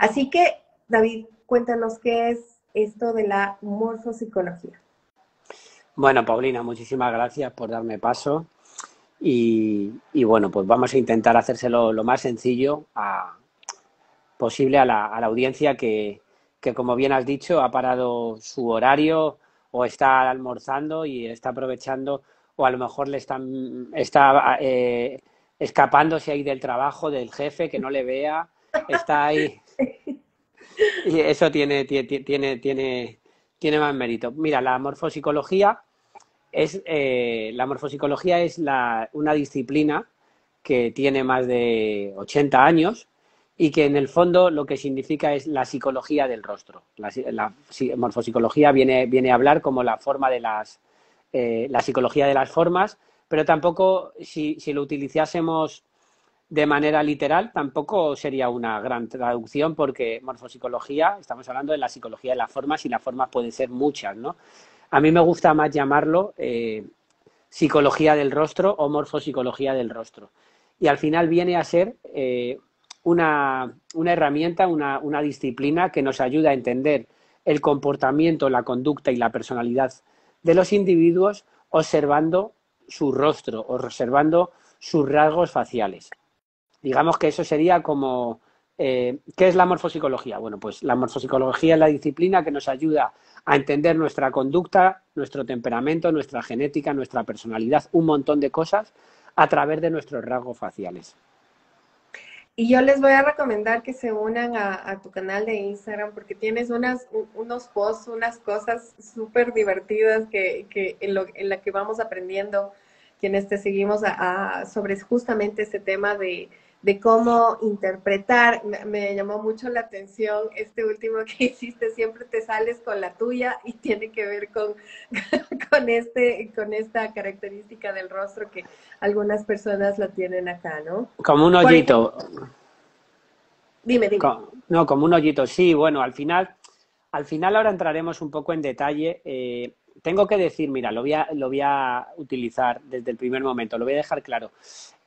Así que, David, cuéntanos qué es esto de la morfopsicología. Bueno, Paulina, muchísimas gracias por darme paso. Y, bueno, pues vamos a intentar hacérselo lo más sencillo posible a la, audiencia que, que, como bien has dicho, ha parado su horario o está almorzando y está aprovechando o a lo mejor le está eh, escapándose ahí del trabajo, del jefe, que no le vea está ahí. Y eso tiene, tiene, tiene, tiene, más mérito. Mira, la morfopsicología es, eh, la morfopsicología es la, una disciplina que tiene más de 80 años y que en el fondo lo que significa es la psicología del rostro. La, morfosicología morfopsicología viene, a hablar como la forma de las, eh, la psicología de las formas, pero tampoco si, si lo utilizásemos de manera literal tampoco sería una gran traducción porque morfopsicología, estamos hablando de la psicología de las formas y las formas pueden ser muchas, ¿no? A mí me gusta más llamarlo eh, psicología del rostro o morfopsicología del rostro. Y al final viene a ser eh, una, herramienta, una, una disciplina que nos ayuda a entender el comportamiento, la conducta y la personalidad de los individuos observando su rostro, o observando sus rasgos faciales. Digamos que eso sería como, eh, ¿qué es la morfopsicología? Bueno, pues la morfopsicología es la disciplina que nos ayuda a entender nuestra conducta, nuestro temperamento, nuestra genética, nuestra personalidad, un montón de cosas a través de nuestros rasgos faciales. Y yo les voy a recomendar que se unan a, tu canal de Instagram porque tienes unas, unos posts, unas cosas súper divertidas que, en, la que vamos aprendiendo quienes te seguimos sobre justamente ese tema de, de cómo interpretar. Me, llamó mucho la atención este último que hiciste, siempre te sales con la tuya y tiene que ver con, con, este, con esta característica del rostro que algunas personas la tienen acá, ¿no? Como un hoyito. dime, dime. no, como un hoyito, sí, bueno, al final, al final ahora entraremos un poco en detalle. Eh, tengo que decir, mira, lo voy, a, lo voy a utilizar desde el primer momento, lo voy a dejar claro.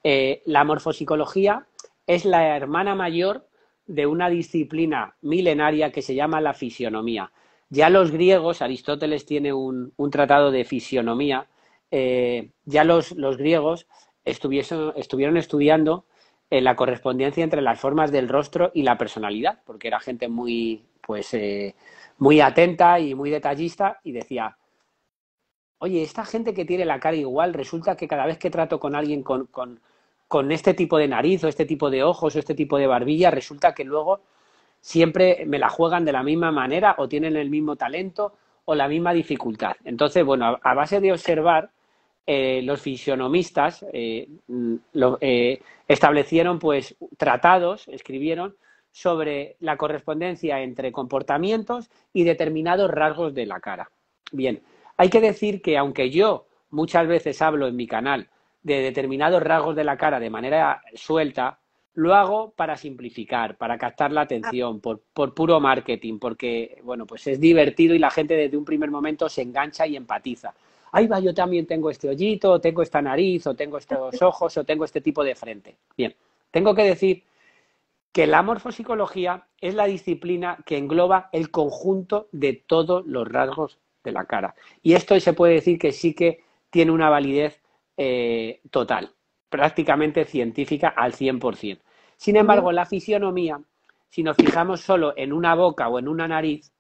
Eh, la morfopsicología es la hermana mayor de una disciplina milenaria que se llama la fisionomía. Ya los griegos, Aristóteles tiene un, tratado de fisionomía, eh, ya los, griegos estuvieron estudiando eh, la correspondencia entre las formas del rostro y la personalidad, porque era gente muy, pues, muy atenta y muy detallista y decía, oye, esta gente que tiene la cara igual, resulta que cada vez que trato con alguien con, con este tipo de nariz o este tipo de ojos o este tipo de barbilla, resulta que luego siempre me la juegan de la misma manera o tienen el mismo talento o la misma dificultad. Entonces, bueno, a, base de observar, eh, los fisionomistas eh, mm, eh, establecieron pues tratados, escribieron sobre la correspondencia entre comportamientos y determinados rasgos de la cara. Bien, hay que decir que aunque yo muchas veces hablo en mi canal de determinados rasgos de la cara de manera suelta, lo hago para simplificar, para captar la atención, por, puro marketing, porque, bueno, pues es divertido y la gente desde un primer momento se engancha y empatiza. Ahí va, yo también tengo este hoyito, tengo esta nariz, o tengo estos ojos, o tengo este tipo de frente. Bien, tengo que decir que la morfopsicología es la disciplina que engloba el conjunto de todos los rasgos de la cara. Y esto se puede decir que sí que tiene una validez eh, total, prácticamente científica al 100%. Sin embargo, la fisionomía, si nos fijamos solo en una boca o en una nariz,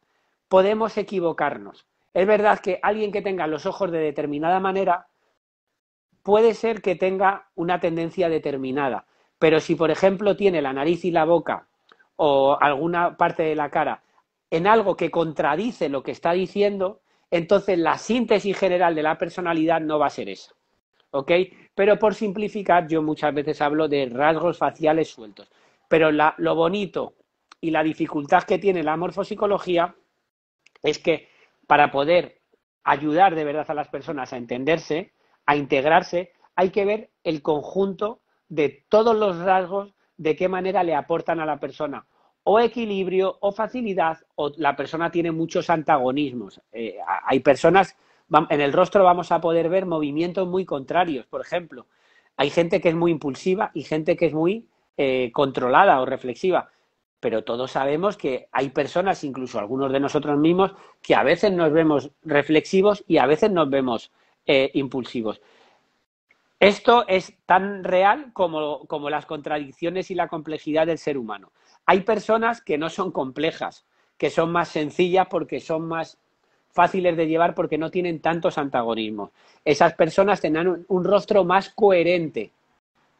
podemos equivocarnos. Es verdad que alguien que tenga los ojos de determinada manera puede ser que tenga una tendencia determinada, pero si, por ejemplo, tiene la nariz y la boca o alguna parte de la cara en algo que contradice lo que está diciendo, entonces la síntesis general de la personalidad no va a ser esa. ¿ok? Pero por simplificar, yo muchas veces hablo de rasgos faciales sueltos. Pero lo bonito y la dificultad que tiene la morfopsicología es que para poder ayudar de verdad a las personas a entenderse, a integrarse, hay que ver el conjunto de todos los rasgos, de qué manera le aportan a la persona. O equilibrio, o facilidad, o la persona tiene muchos antagonismos. Eh, hay personas en el rostro vamos a poder ver movimientos muy contrarios. Por ejemplo, hay gente que es muy impulsiva y gente que es muy eh, controlada o reflexiva. Pero todos sabemos que hay personas, incluso algunos de nosotros mismos, que a veces nos vemos reflexivos y a veces nos vemos eh, impulsivos. Esto es tan real como las contradicciones y la complejidad del ser humano. Hay personas que no son complejas, que son más sencillas porque son más fáciles de llevar porque no tienen tantos antagonismos. Esas personas tendrán un rostro más coherente.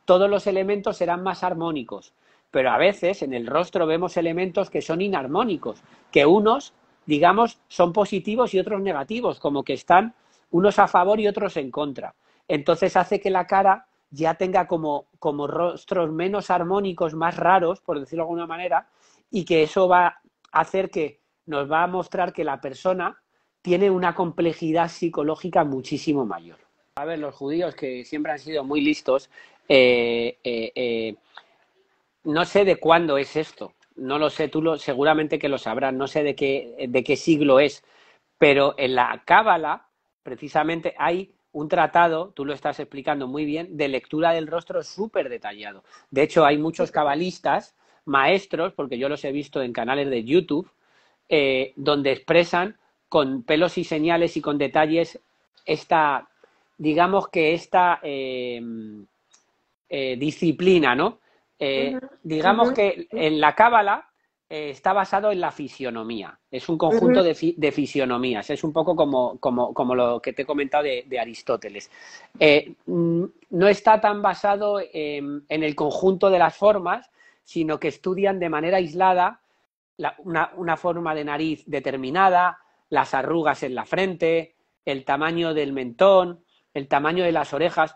Todos los elementos serán más armónicos. Pero a veces en el rostro vemos elementos que son inarmónicos, que unos, digamos, son positivos y otros negativos, como que están unos a favor y otros en contra. Entonces hace que la cara ya tenga como, como rostros menos armónicos, más raros, por decirlo de alguna manera, y que eso va a hacer que nos va a mostrar que la persona tiene una complejidad psicológica muchísimo mayor. A ver, los judíos que siempre han sido muy listos, eh, eh, eh, no sé de cuándo es esto, no lo sé, tú lo, seguramente que lo sabrán, no sé de qué, de qué siglo es, pero en la Cábala precisamente hay un tratado, tú lo estás explicando muy bien, de lectura del rostro súper detallado. De hecho, hay muchos cabalistas, maestros, porque yo los he visto en canales de YouTube, donde expresan con pelos y señales y con detalles esta, digamos que esta em, eh, disciplina, ¿no? Eh, digamos que en la cábala eh, está basado en la fisionomía, es un conjunto de, fisionomías, es un poco como, lo que te he comentado de, Aristóteles. Mm, no está tan basado en el conjunto de las formas, sino que estudian de manera aislada una forma de nariz determinada, las arrugas en la frente, el tamaño del mentón, el tamaño de las orejas.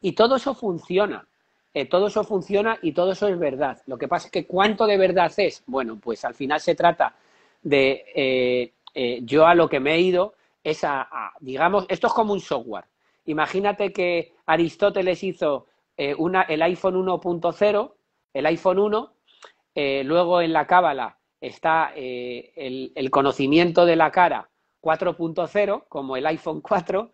Y todo eso funciona. Eh, todo eso funciona y todo eso es verdad. Lo que pasa es que cuánto de verdad es. Bueno, pues al final se trata de eh, eh, yo a lo que me he ido es a, digamos, esto es como un software. Imagínate que Aristóteles hizo el iPhone 1.0, el iPhone 1, luego en la Cábala está eh, el, conocimiento de la cara 4.0, como el iPhone 4,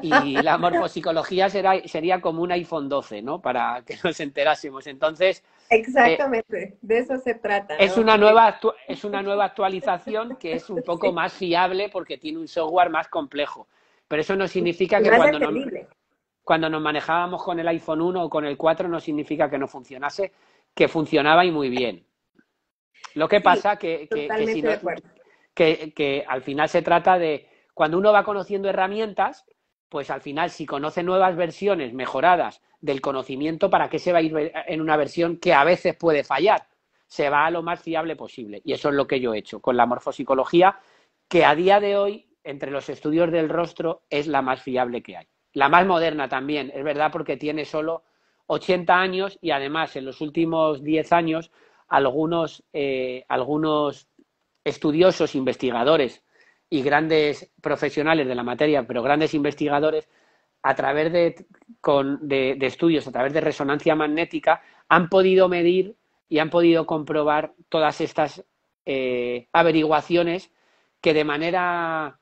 y la morfopsicología sería como un iPhone 12, ¿no? Para que nos enterásemos. Entonces. Eh, Exactamente, de eso se trata. Es, una nueva, es una nueva actualización que es un poco más fiable porque tiene un software más complejo. Pero eso no significa que cuando cuando nos manejábamos con el iPhone 1 o con el 4 no significa que no funcionase, que funcionaba y muy bien. Lo que pasa es que, al final se trata de, cuando uno va conociendo herramientas, pues al final si conoce nuevas versiones mejoradas del conocimiento, ¿para qué se va a ir en una versión que a veces puede fallar? Se va a lo más fiable posible. Y eso es lo que yo he hecho con la morfosicología, que a día de hoy, entre los estudios del rostro, es la más fiable que hay. La más moderna también, es verdad, porque tiene solo 80 años y además en los últimos 10 años algunos, eh, algunos estudiosos, investigadores y grandes profesionales de la materia, pero grandes investigadores, a través de, estudios, a través de resonancia magnética, han podido medir y han podido comprobar todas estas eh, averiguaciones que de manera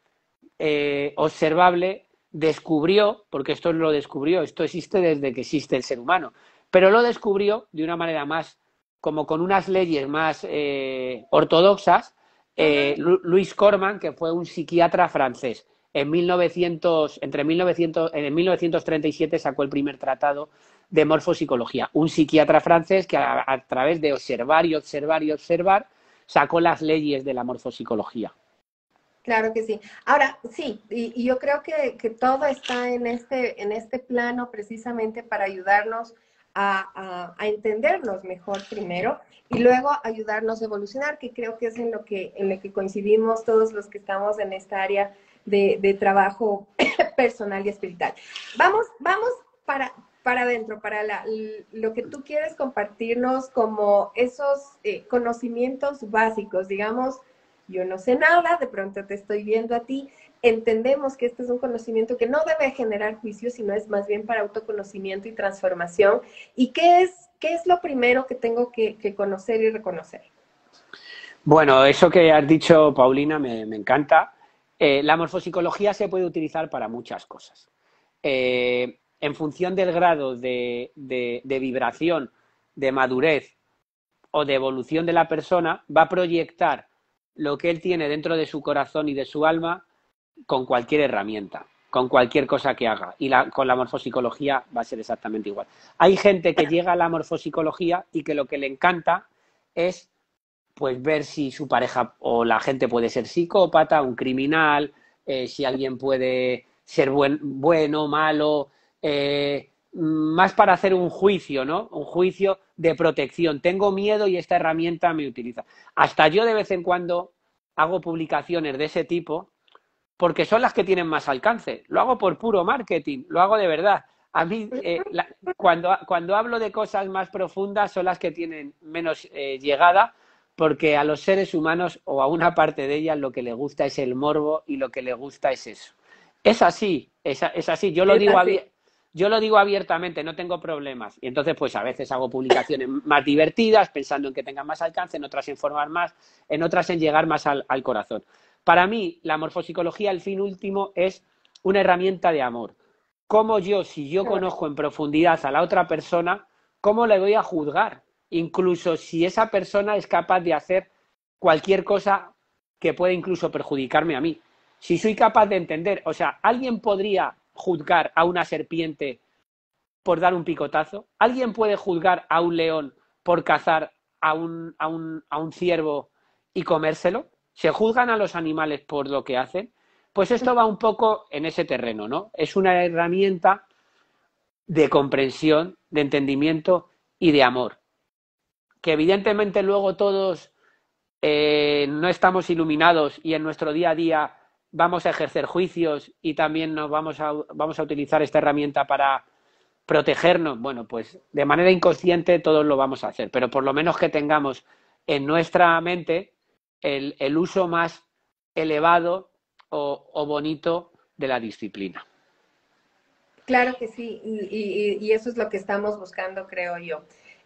eh, observable descubrió, porque esto lo descubrió, esto existe desde que existe el ser humano, pero lo descubrió de una manera más como con unas leyes más eh, ortodoxas, eh, Luis Corman, que fue un psiquiatra francés. En 1900, entre 1900, en 1937 sacó el primer tratado de morfopsicología. Un psiquiatra francés que a, través de observar y observar y observar sacó las leyes de la morfopsicología. Claro que sí. Ahora, sí, y, yo creo que, que, todo está en este, en este plano precisamente para ayudarnos a, entendernos mejor primero y luego ayudarnos a evolucionar, que creo que es en lo que, en lo que coincidimos todos los que estamos en esta área de, trabajo personal y espiritual. Vamos, vamos para, adentro, para la, lo que tú quieres compartirnos como esos eh, conocimientos básicos, digamos, yo no sé nada, de pronto te estoy viendo a ti, entendemos que este es un conocimiento que no debe generar juicio, sino es más bien para autoconocimiento y transformación. ¿Y qué es, lo primero que tengo que, conocer y reconocer? Bueno, eso que has dicho, Paulina, me, encanta. Eh, la morfopsicología se puede utilizar para muchas cosas. Eh, en función del grado de vibración, de madurez o de evolución de la persona, va a proyectar lo que él tiene dentro de su corazón y de su alma con cualquier herramienta, con cualquier cosa que haga. Y con la morfopsicología va a ser exactamente igual. Hay gente que llega a la morfopsicología y que lo que le encanta es pues ver si su pareja o la gente puede ser psicópata, un criminal, eh, si alguien puede ser bueno, malo, eh, más para hacer un juicio, ¿no? Un juicio de protección. Tengo miedo y esta herramienta me utiliza. Hasta yo de vez en cuando hago publicaciones de ese tipo porque son las que tienen más alcance. Lo hago por puro marketing, lo hago de verdad. A mí, eh, cuando, hablo de cosas más profundas, son las que tienen menos eh, llegada, porque a los seres humanos o a una parte de ellas lo que le gusta es el morbo y lo que le gusta es eso. Es así, es, así. Yo lo, digo abiertamente, no tengo problemas. Y entonces, pues a veces hago publicaciones más divertidas, pensando en que tengan más alcance, en otras en formar más, en otras en llegar más al corazón. Para mí, la morfopsicología, al fin último, es una herramienta de amor. ¿Cómo yo, si yo conozco en profundidad a la otra persona, cómo le voy a juzgar? Incluso si esa persona es capaz de hacer cualquier cosa que pueda incluso perjudicarme a mí. Si soy capaz de entender, o sea, ¿alguien podría juzgar a una serpiente por dar un picotazo? ¿Alguien puede juzgar a un león por cazar a un, a un, a un ciervo y comérselo? se juzgan a los animales por lo que hacen, pues esto va un poco en ese terreno, ¿no? Es una herramienta de comprensión, de entendimiento y de amor. Que evidentemente luego todos eh, no estamos iluminados y en nuestro día a día vamos a ejercer juicios y también nos vamos a, vamos a utilizar esta herramienta para protegernos. Bueno, pues de manera inconsciente todos lo vamos a hacer, pero por lo menos que tengamos en nuestra mente el, el uso más elevado o, bonito de la disciplina. Claro que sí, y, eso es lo que estamos buscando, creo yo.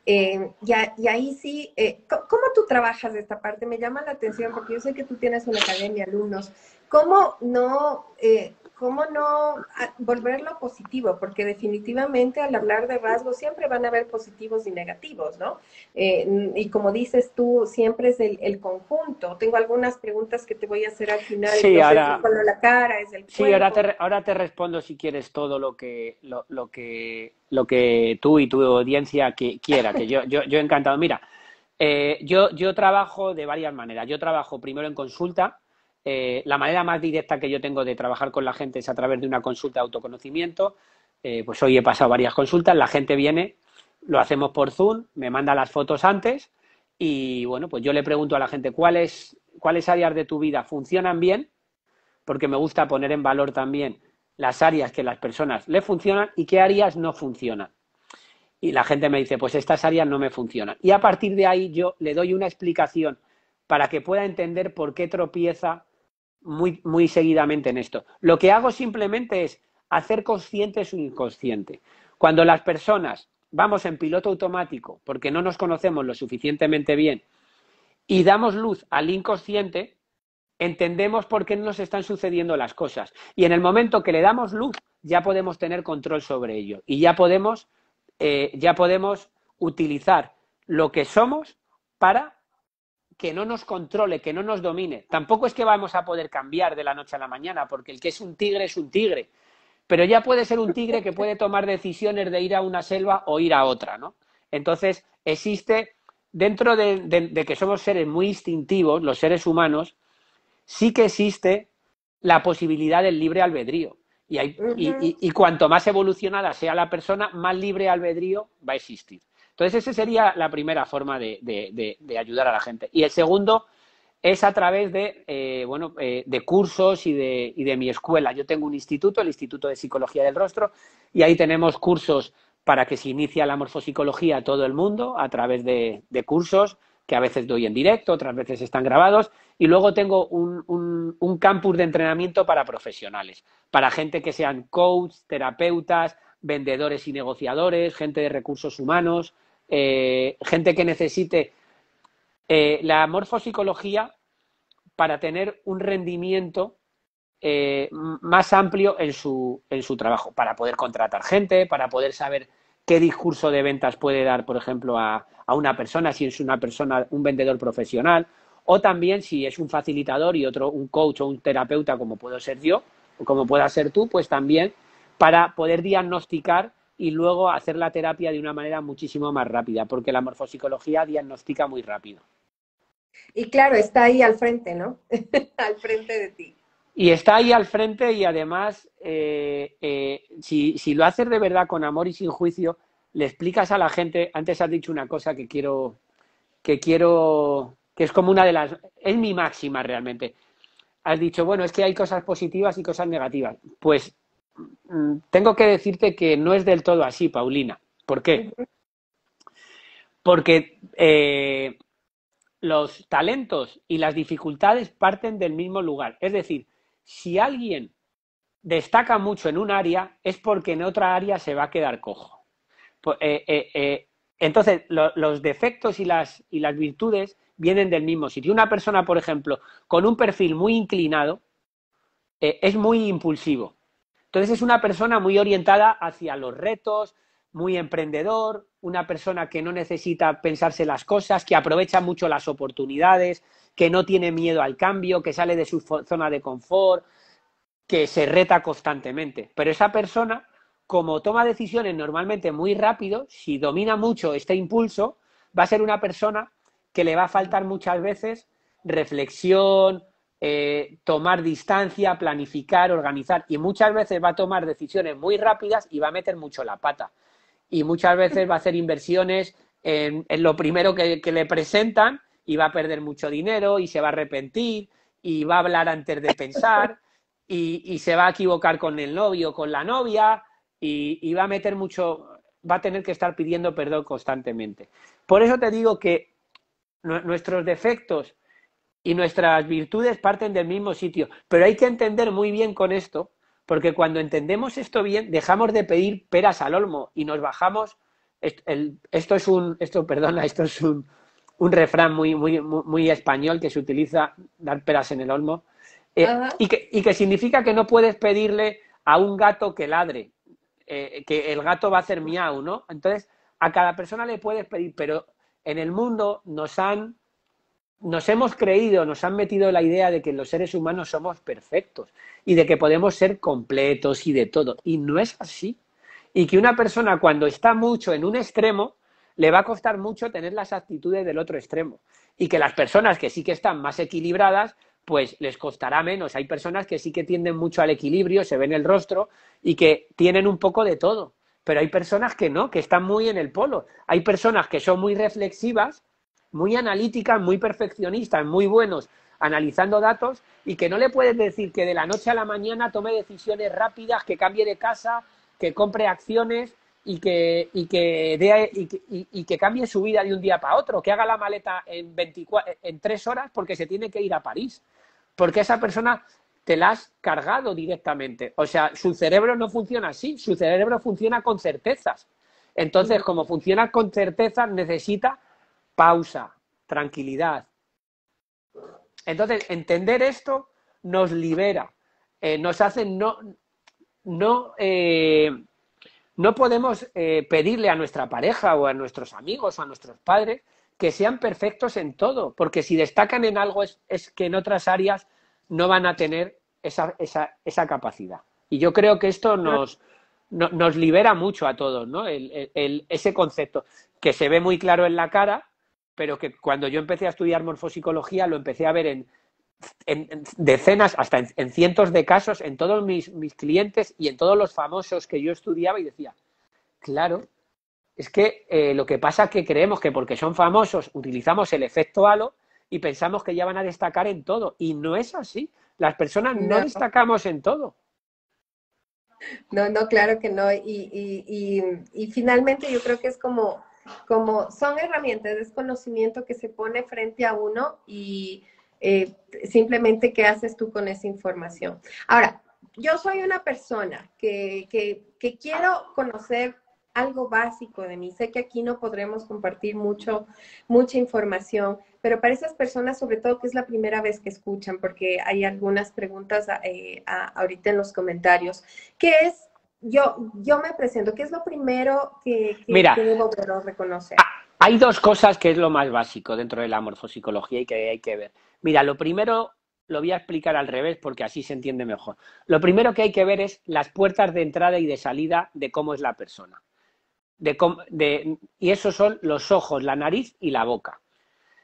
Eh, y, ahí sí, eh, ¿cómo tú trabajas de esta parte? Me llama la atención porque yo sé que tú tienes una academia de alumnos, ¿Cómo no, eh, no ah, volverlo positivo? Porque definitivamente al hablar de rasgos siempre van a haber positivos y negativos, ¿no? Eh, y como dices tú, siempre es el, conjunto. Tengo algunas preguntas que te voy a hacer al final. Sí, ahora, la ahora, te, respondo si quieres todo lo que, lo, que, lo que tú y tu audiencia que, quiera, que yo, yo, yo encantado. Mira, eh, yo, yo trabajo de varias maneras. Yo trabajo primero en consulta eh, la manera más directa que yo tengo de trabajar con la gente es a través de una consulta de autoconocimiento. Eh, pues hoy he pasado varias consultas, la gente viene, lo hacemos por Zoom, me manda las fotos antes y bueno, pues yo le pregunto a la gente cuáles, cuáles áreas de tu vida funcionan bien, porque me gusta poner en valor también las áreas que las personas le funcionan y qué áreas no funcionan. Y la gente me dice, pues estas áreas no me funcionan. Y a partir de ahí yo le doy una explicación para que pueda entender por qué tropieza muy, seguidamente en esto. Lo que hago simplemente es hacer consciente su inconsciente. Cuando las personas vamos en piloto automático porque no nos conocemos lo suficientemente bien y damos luz al inconsciente, entendemos por qué nos están sucediendo las cosas. Y en el momento que le damos luz, ya podemos tener control sobre ello y ya podemos, eh, ya podemos utilizar lo que somos para que no nos controle, que no nos domine. Tampoco es que vamos a poder cambiar de la noche a la mañana, porque el que es un tigre es un tigre. Pero ya puede ser un tigre que puede tomar decisiones de ir a una selva o ir a otra, ¿no? Entonces, existe, dentro de, que somos seres muy instintivos, los seres humanos, sí que existe la posibilidad del libre albedrío. y cuanto más evolucionada sea la persona, más libre albedrío va a existir. Entonces, esa sería la primera forma de, ayudar a la gente. Y el segundo es a través de, eh, bueno, eh, de cursos y de, mi escuela. Yo tengo un instituto, el Instituto de Psicología del Rostro, y ahí tenemos cursos para que se inicie la morfopsicología a todo el mundo a través de, cursos que a veces doy en directo, otras veces están grabados, y luego tengo un, campus de entrenamiento para profesionales, para gente que sean coaches, terapeutas, vendedores y negociadores, gente de recursos humanos, eh, gente que necesite eh, la morfopsicología para tener un rendimiento eh, más amplio en su, en su trabajo, para poder contratar gente, para poder saber qué discurso de ventas puede dar, por ejemplo, a, a, una persona, si es una persona, un vendedor profesional, o también si es un facilitador y otro, un coach o un terapeuta, como puedo ser yo, o como pueda ser tú, pues también para poder diagnosticar y luego hacer la terapia de una manera muchísimo más rápida, porque la morfopsicología diagnostica muy rápido. Y claro, está ahí al frente, ¿no? al frente de ti. Y está ahí al frente y además, eh, eh, si, si, lo haces de verdad con amor y sin juicio, le explicas a la gente, antes has dicho una cosa que quiero, que quiero, que es como una de las, es mi máxima realmente. Has dicho, bueno, es que hay cosas positivas y cosas negativas. Pues Mm, tengo que decirte que no es del todo así, Paulina. ¿Por qué? Porque eh, los talentos y las dificultades parten del mismo lugar. Es decir, si alguien destaca mucho en un área, es porque en otra área se va a quedar cojo. Eh, eh, entonces, los defectos y las, y las virtudes vienen del mismo sitio. Una persona, por ejemplo, con un perfil muy inclinado, es muy impulsivo entonces es una persona muy orientada hacia los retos, muy emprendedor, una persona que no necesita pensarse las cosas, que aprovecha mucho las oportunidades, que no tiene miedo al cambio, que sale de su zona de confort, que se reta constantemente. Pero esa persona, como toma decisiones normalmente muy rápido, si domina mucho este impulso, va a ser una persona que le va a faltar muchas veces reflexión, eh, tomar distancia, planificar, organizar y muchas veces va a tomar decisiones muy rápidas y va a meter mucho la pata. Y muchas veces va a hacer inversiones en, lo primero que, le presentan y va a perder mucho dinero y se va a arrepentir y va a hablar antes de pensar y, se va a equivocar con el novio o con la novia y, y va a meter mucho, va a tener que estar pidiendo perdón constantemente. Por eso te digo que nuestros defectos y nuestras virtudes parten del mismo sitio. Pero hay que entender muy bien con esto, porque cuando entendemos esto bien, dejamos de pedir peras al olmo y nos bajamos. Esto es un, esto, perdona, esto es un, un refrán muy, muy, muy, español que se utiliza, dar peras en el olmo, eh, y, que, significa que no puedes pedirle a un gato que ladre, eh, que el gato va a hacer miau, ¿no? Entonces, a cada persona le puedes pedir, pero en el mundo nos han nos hemos creído, nos han metido la idea de que los seres humanos somos perfectos y de que podemos ser completos y de todo. Y no es así. Y que una persona cuando está mucho en un extremo, le va a costar mucho tener las actitudes del otro extremo. Y que las personas que sí que están más equilibradas, pues les costará menos. Hay personas que sí que tienden mucho al equilibrio, se ven el rostro y que tienen un poco de todo. Pero hay personas que no, que están muy en el polo. Hay personas que son muy reflexivas muy analíticas, muy perfeccionistas, muy buenos analizando datos y que no le puedes decir que de la noche a la mañana tome decisiones rápidas, que cambie de casa, que compre acciones y que, y que, y cambie su vida de un día para otro, que haga la maleta en, en tres horas porque se tiene que ir a París. Porque esa persona te la has cargado directamente. O sea, su cerebro no funciona así, su cerebro funciona con certezas. Entonces, como funciona con certezas, necesita pausa, tranquilidad. Entonces, entender esto nos libera, eh, nos hace no, no, eh, no podemos eh, pedirle a nuestra pareja o a nuestros amigos o a nuestros padres que sean perfectos en todo, porque si destacan en algo es, es que en otras áreas no van a tener esa, esa, esa capacidad. Y yo creo que esto nos, nos libera mucho a todos, ¿no? el, el, ese concepto que se ve muy claro en la cara, pero que cuando yo empecé a estudiar morfopsicología lo empecé a ver en, decenas, hasta en, cientos de casos, en todos mis, clientes y en todos los famosos que yo estudiaba y decía, claro, es que eh, lo que pasa es que creemos que porque son famosos utilizamos el efecto halo y pensamos que ya van a destacar en todo. Y no es así. Las personas no, destacamos en todo. No, no, claro que no. y finalmente yo creo que es como como son herramientas, de conocimiento que se pone frente a uno y eh, simplemente qué haces tú con esa información. Ahora, yo soy una persona que, quiero conocer algo básico de mí. Sé que aquí no podremos compartir mucho, mucha información, pero para esas personas, sobre todo que es la primera vez que escuchan, porque hay algunas preguntas eh, ahorita en los comentarios, ¿qué es yo, yo me presento. ¿Qué es lo primero que, que, que reconocer? Ah, hay dos cosas que es lo más básico dentro de la morfopsicología y que hay que ver. Mira, lo primero lo voy a explicar al revés porque así se entiende mejor. Lo primero que hay que ver es las puertas de entrada y de salida de cómo es la persona. De de, y esos son los ojos, la nariz y la boca.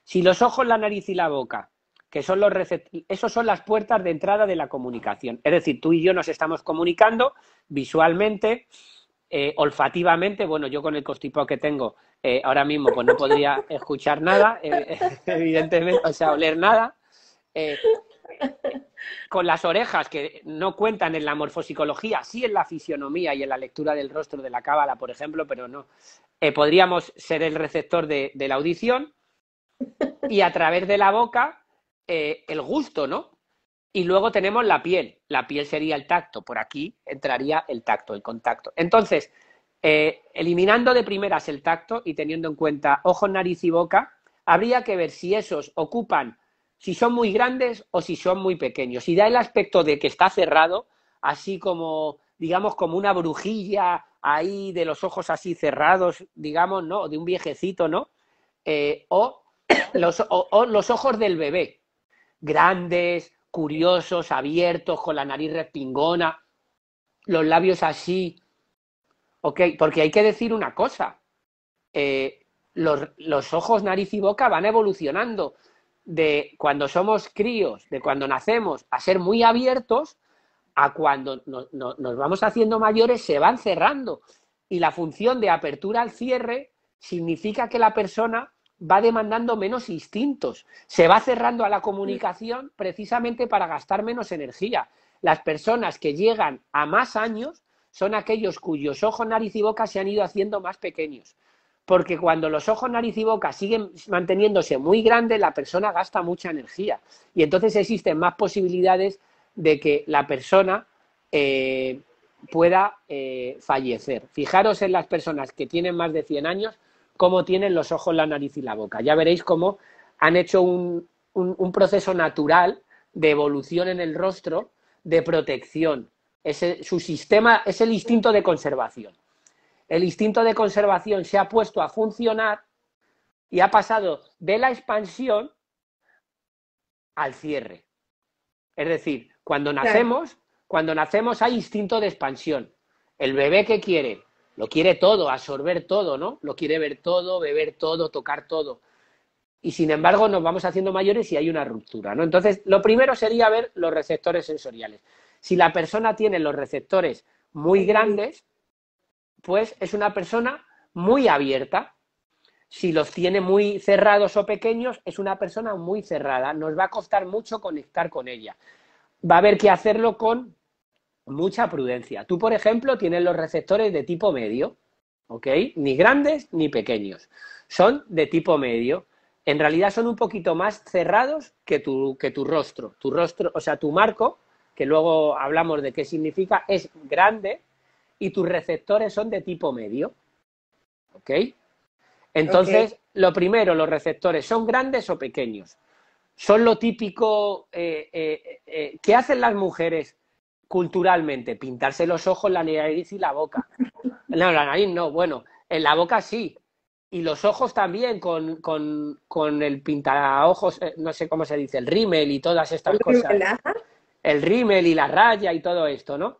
Si los ojos, la nariz y la boca que son los esos son las puertas de entrada de la comunicación. Es decir, tú y yo nos estamos comunicando visualmente, eh, olfativamente. Bueno, yo con el constipado que tengo eh, ahora mismo, pues no podría escuchar nada, eh, evidentemente, o sea, oler nada. con las orejas que no cuentan en la morfopsicología, sí en la fisionomía y en la lectura del rostro de la cábala, por ejemplo, pero no. podríamos ser el receptor de la audición y a través de la boca eh, el gusto, ¿no? Y luego tenemos la piel. La piel sería el tacto. Por aquí entraría el tacto, el contacto. Entonces, eh, eliminando de primeras el tacto y teniendo en cuenta ojos, nariz y boca, habría que ver si esos ocupan, si son muy grandes o si son muy pequeños. Y da el aspecto de que está cerrado, así como, digamos, como una brujilla ahí de los ojos así cerrados, digamos, ¿no? De un viejecito, ¿no? Eh, o, los, o los ojos del bebé, grandes, curiosos, abiertos, con la nariz respingona, los labios así. Ok, porque hay que decir una cosa. Eh, los, ojos, nariz y boca van evolucionando de cuando somos críos, de cuando nacemos, a ser muy abiertos, a cuando nos vamos haciendo mayores, se van cerrando. Y la función de apertura al cierre significa que la persona va demandando menos instintos, se va cerrando a la comunicación precisamente para gastar menos energía. Las personas que llegan a más años son aquellos cuyos ojos, nariz y boca se han ido haciendo más pequeños. Porque cuando los ojos, nariz y boca siguen manteniéndose muy grandes, la persona gasta mucha energía. Y entonces existen más posibilidades de que la persona eh, pueda eh, fallecer. Fijaros en las personas que tienen más de 100 años, cómo tienen los ojos, la nariz y la boca. Ya veréis cómo han hecho un, proceso natural de evolución en el rostro, de protección. Ese, su sistema es el instinto de conservación. El instinto de conservación se ha puesto a funcionar y ha pasado de la expansión al cierre. Es decir, cuando nacemos, cuando nacemos hay instinto de expansión. El bebé que quiere lo quiere todo, absorber todo, ¿no? Lo quiere ver todo, beber todo, tocar todo. Y sin embargo nos vamos haciendo mayores y hay una ruptura, ¿no? Entonces, lo primero sería ver los receptores sensoriales. Si la persona tiene los receptores muy grandes, pues es una persona muy abierta. Si los tiene muy cerrados o pequeños, es una persona muy cerrada. Nos va a costar mucho conectar con ella. Va a haber que hacerlo con mucha prudencia. Tú, por ejemplo, tienes los receptores de tipo medio, ¿ok? Ni grandes ni pequeños. Son de tipo medio. En realidad son un poquito más cerrados que tu, que tu rostro. Tu rostro, o sea, tu marco, que luego hablamos de qué significa, es grande y tus receptores son de tipo medio. ¿Ok? Entonces, lo primero, los receptores, ¿son grandes o pequeños? Son lo típico eh, eh, eh, que hacen las mujeres culturalmente, pintarse los ojos, la nariz y la boca. No, la nariz no, bueno, en la boca sí. Y los ojos también con, con, con el ojos, eh, no sé cómo se dice, el rímel y todas estas cosas. el rímel y la raya y todo esto, ¿no?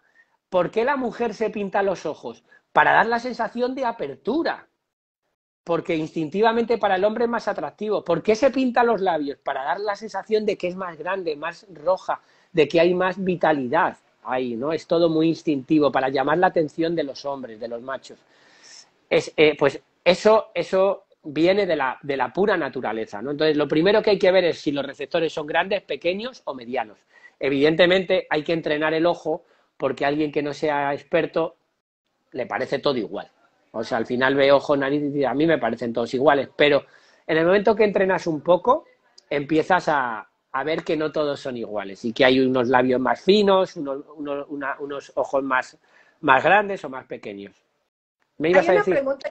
¿Por qué la mujer se pinta los ojos? Para dar la sensación de apertura. Porque instintivamente para el hombre es más atractivo. ¿Por qué se pinta los labios? Para dar la sensación de que es más grande, más roja, de que hay más vitalidad ahí, ¿no? Es todo muy instintivo para llamar la atención de los hombres, de los machos. Eh, pues eso, eso viene de la, de la pura naturaleza, ¿no? Entonces, lo primero que hay que ver es si los receptores son grandes, pequeños o medianos. Evidentemente, hay que entrenar el ojo porque a alguien que no sea experto le parece todo igual. O sea, al final ve ojo, nariz y a mí me parecen todos iguales, pero en el momento que entrenas un poco, empiezas a, a ver que no todos son iguales y que hay unos labios más finos, unos, ojos más, grandes o más pequeños. hay Una pregunta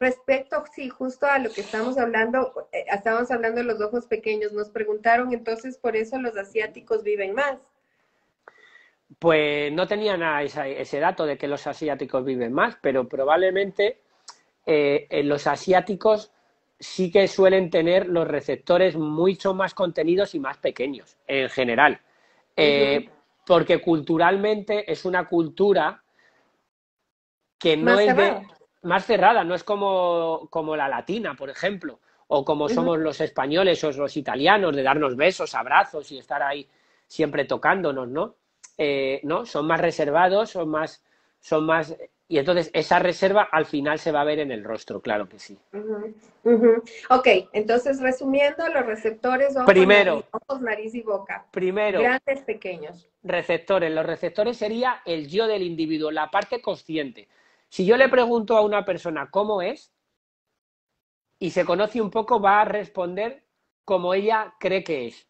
respecto, sí, justo a lo que estamos hablando, eh, estábamos hablando de los ojos pequeños, nos preguntaron entonces por eso los asiáticos viven más. Pues no tenía nada ese dato de que los asiáticos viven más, pero probablemente eh, los asiáticos sí que suelen tener los receptores mucho más contenidos y más pequeños, en general. Eh, porque culturalmente es una cultura que no es más cerrada, no es como, la latina, por ejemplo, o como somos los españoles o los italianos, de darnos besos, abrazos y estar ahí siempre tocándonos, ¿no? Eh, ¿no? Son más reservados, son más, son más y entonces esa reserva al final se va a ver en el rostro, claro que sí. Ok, entonces resumiendo, los receptores, ojos, primero, nariz, ojos, nariz y boca. Primero. Grandes, pequeños. Receptores. Los receptores sería el yo del individuo, la parte consciente. Si yo le pregunto a una persona cómo es y se conoce un poco, va a responder como ella cree que es.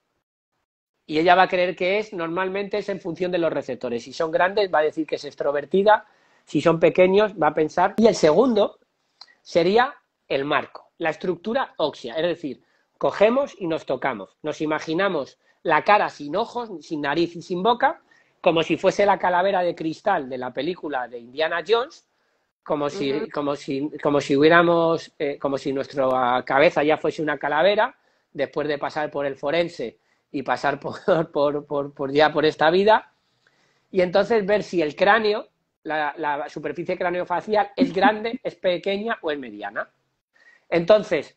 Y ella va a creer que es, normalmente es en función de los receptores. Si son grandes, va a decir que es extrovertida si son pequeños, va a pensar. Y el segundo sería el marco, la estructura óxia, es decir, cogemos y nos tocamos, nos imaginamos la cara sin ojos, sin nariz y sin boca, como si fuese la calavera de cristal de la película de Indiana Jones, como si, como si, hubiéramos, eh, como si nuestra cabeza ya fuese una calavera, después de pasar por el forense y pasar por, por, por, por ya por esta vida, y entonces ver si el cráneo la, superficie superficie craneofacial es grande, es pequeña o es mediana. Entonces,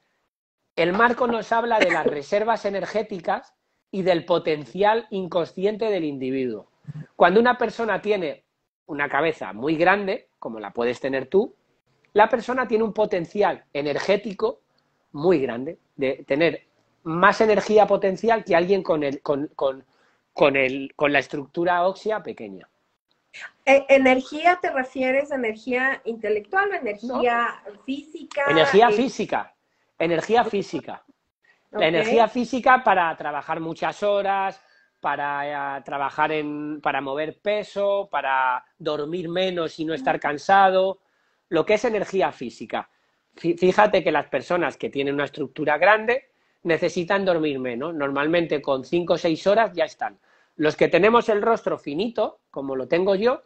el marco nos habla de las reservas energéticas y del potencial inconsciente del individuo. Cuando una persona tiene una cabeza muy grande, como la puedes tener tú, la persona tiene un potencial energético muy grande, de tener más energía potencial que alguien con, el, con, con, el, con la estructura óxia pequeña. Eh, energía te refieres a energía intelectual, o energía física. Energía eh, física, energía física. La energía física para trabajar muchas horas, para eh, trabajar en, para mover peso, para dormir menos y no estar cansado. Lo que es energía física. Fíjate que las personas que tienen una estructura grande necesitan dormir menos. Normalmente con cinco o seis horas ya están. Los que tenemos el rostro finito, como lo tengo yo,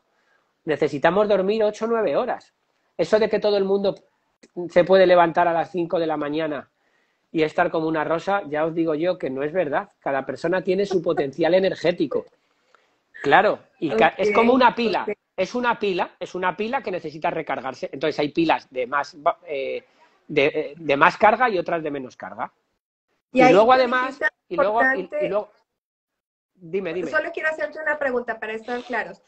necesitamos dormir 8 o 9 horas. Eso de que todo el mundo se puede levantar a las 5 de la mañana y estar como una rosa, ya os digo yo que no es verdad. Cada persona tiene su potencial energético. Claro, y es como una pila. Es una pila, es una pila que necesita recargarse. Entonces hay pilas de más, eh, eh, de, más carga y otras de menos carga. Y, luego además, y luego, luego, dime, dime. Solo quiero hacerte una pregunta para estar claros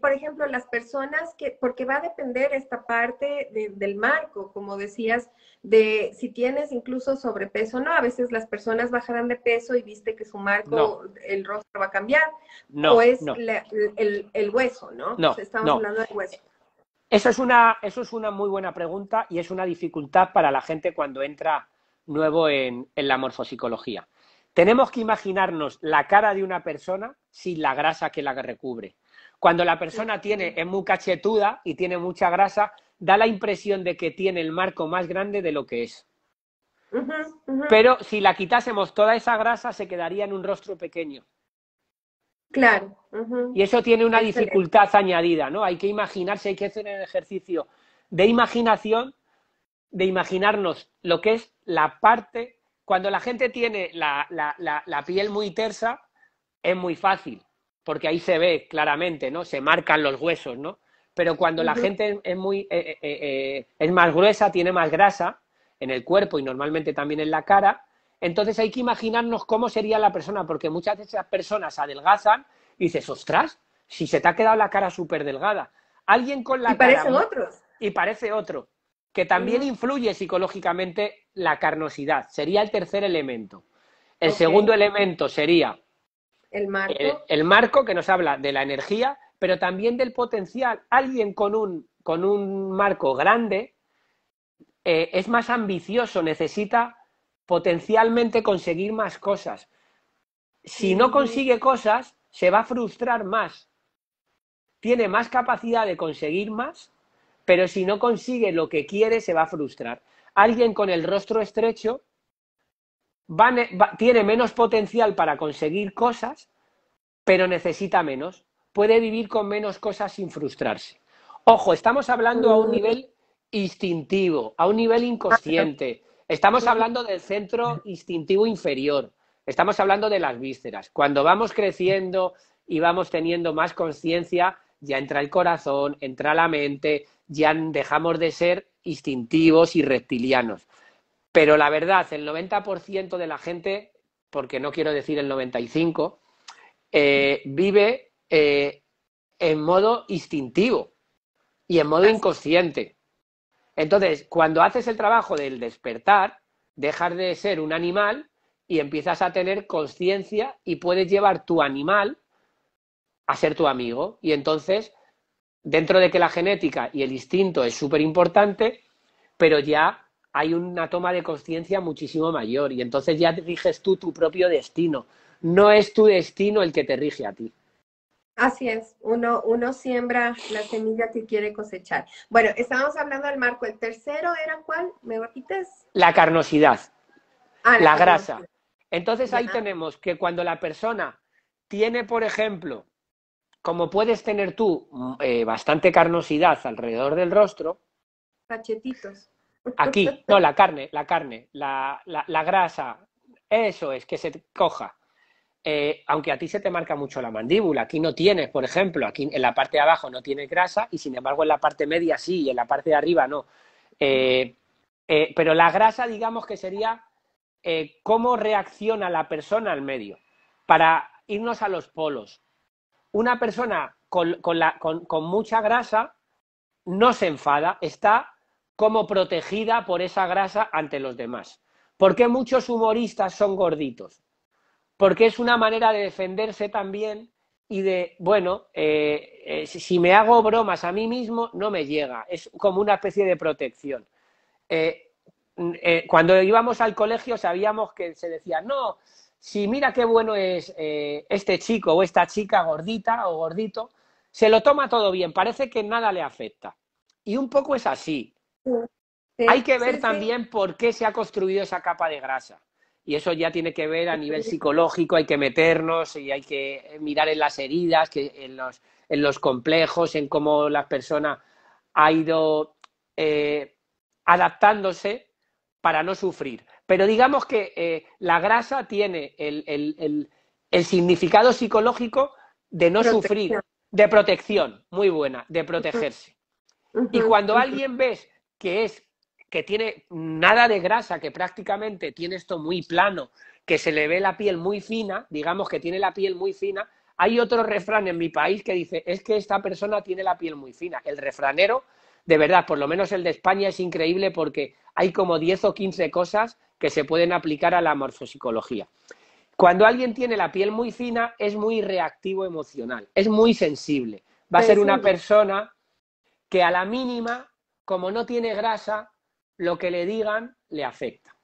por ejemplo, las personas que, porque va a depender esta parte del marco, como decías, de si tienes incluso sobrepeso no. A veces las personas bajarán de peso y viste que su marco, el rostro va a cambiar. No. O es el, hueso, ¿no? estamos hablando del hueso. Eso es, una, eso es una muy buena pregunta y es una dificultad para la gente cuando entra nuevo en, en la morfopsicología. Tenemos que imaginarnos la cara de una persona sin la grasa que la recubre cuando la persona tiene, es muy cachetuda y tiene mucha grasa, da la impresión de que tiene el marco más grande de lo que es. Pero si la quitásemos toda esa grasa, se quedaría en un rostro pequeño. Claro. Y eso tiene una dificultad añadida, ¿no? Hay que imaginarse, hay que hacer el ejercicio de imaginación, de imaginarnos lo que es la parte. Cuando la gente tiene la piel muy tersa, es muy fácil porque ahí se ve claramente, ¿no? Se marcan los huesos, ¿no? Pero cuando la gente eh, eh, eh, es, más gruesa, tiene más grasa en el cuerpo y normalmente también en la cara, entonces hay que imaginarnos cómo sería la persona, porque muchas de esas personas adelgazan y dices, ostras, si se te ha quedado la cara súper delgada. Alguien con la y cara... Y otros. Y parece otro, que también influye psicológicamente la carnosidad. Sería el tercer elemento. El segundo elemento sería el marco. que nos habla de la energía, pero también del potencial. Alguien con un, con un marco grande eh, es más ambicioso, necesita potencialmente conseguir más cosas. Si no consigue cosas, se va a frustrar más. Tiene más capacidad de conseguir más, pero si no consigue lo que quiere, se va a frustrar. Alguien con el rostro estrecho tiene menos potencial para conseguir cosas, pero necesita menos. Puede vivir con menos cosas sin frustrarse. Ojo, estamos hablando a un nivel instintivo, a un nivel inconsciente. Estamos hablando del centro instintivo inferior. Estamos hablando de las vísceras. Cuando vamos creciendo y vamos teniendo más conciencia, ya entra el corazón, entra la mente, ya dejamos de ser instintivos y reptilianos. Pero la verdad, el 90% de la gente, porque no quiero decir el 95%, eh, vive eh, en modo instintivo y en modo inconsciente. Entonces, cuando haces el trabajo del despertar, dejas de ser un animal y empiezas a tener conciencia y puedes llevar tu animal a ser tu amigo. Y entonces, dentro de que la genética y el instinto es súper importante, pero ya hay una toma de conciencia muchísimo mayor y entonces ya riges tú tu propio destino. No es tu destino el que te rige a ti. Así es, uno, uno siembra la semilla que quiere cosechar. Bueno, estábamos hablando del marco. ¿El tercero era cuál? ¿Me repites? La carnosidad, ah, la, grasa. Entonces ahí tenemos que cuando la persona tiene, por ejemplo, como puedes tener tú mm, eh, bastante carnosidad alrededor del rostro, cachetitos. Aquí, no, la carne, la carne, la, la, grasa, eso es, que se coja. Eh, aunque a ti se te marca mucho la mandíbula, aquí no tienes, por ejemplo, aquí en la parte de abajo no tienes grasa y sin embargo en la parte media sí y en la parte de arriba no. Eh, eh, pero la grasa, digamos que sería cómo reacciona la persona al medio. Para irnos a los polos, una persona con mucha grasa no se enfada, está como protegida por esa grasa ante los demás. ...porque qué muchos humoristas son gorditos? Porque es una manera de defenderse también y de, bueno, eh, eh, si me hago bromas a mí mismo, no me llega. Es como una especie de protección. Eh, cuando íbamos al colegio sabíamos que se decía, no, si mira qué bueno es este chico o esta chica gordita o gordito, se lo toma todo bien, parece que nada le afecta. Y un poco es así. Hay que ver también por qué se ha construido esa capa de grasa. Y eso ya tiene que ver a nivel psicológico, hay que meternos y hay que eh, mirar en las heridas, en, los, complejos, en cómo la persona ha ido eh, adaptándose para no sufrir. Pero digamos que eh, la grasa tiene el, significado psicológico de no sufrir, de protección, muy buena, de protegerse. Y cuando alguien ves que es que tiene nada de grasa, que prácticamente tiene esto muy plano, que se le ve la piel muy fina, digamos que tiene la piel muy fina. Hay otro refrán en mi país que dice, es que esta persona tiene la piel muy fina. El refranero, de verdad, por lo menos el de España es increíble porque hay como 10 o 15 cosas que se pueden aplicar a la morfopsicología. Cuando alguien tiene la piel muy fina, es muy reactivo emocional, es muy sensible. Va a ser una persona que a la mínima como no tiene grasa, lo que le digan le afecta.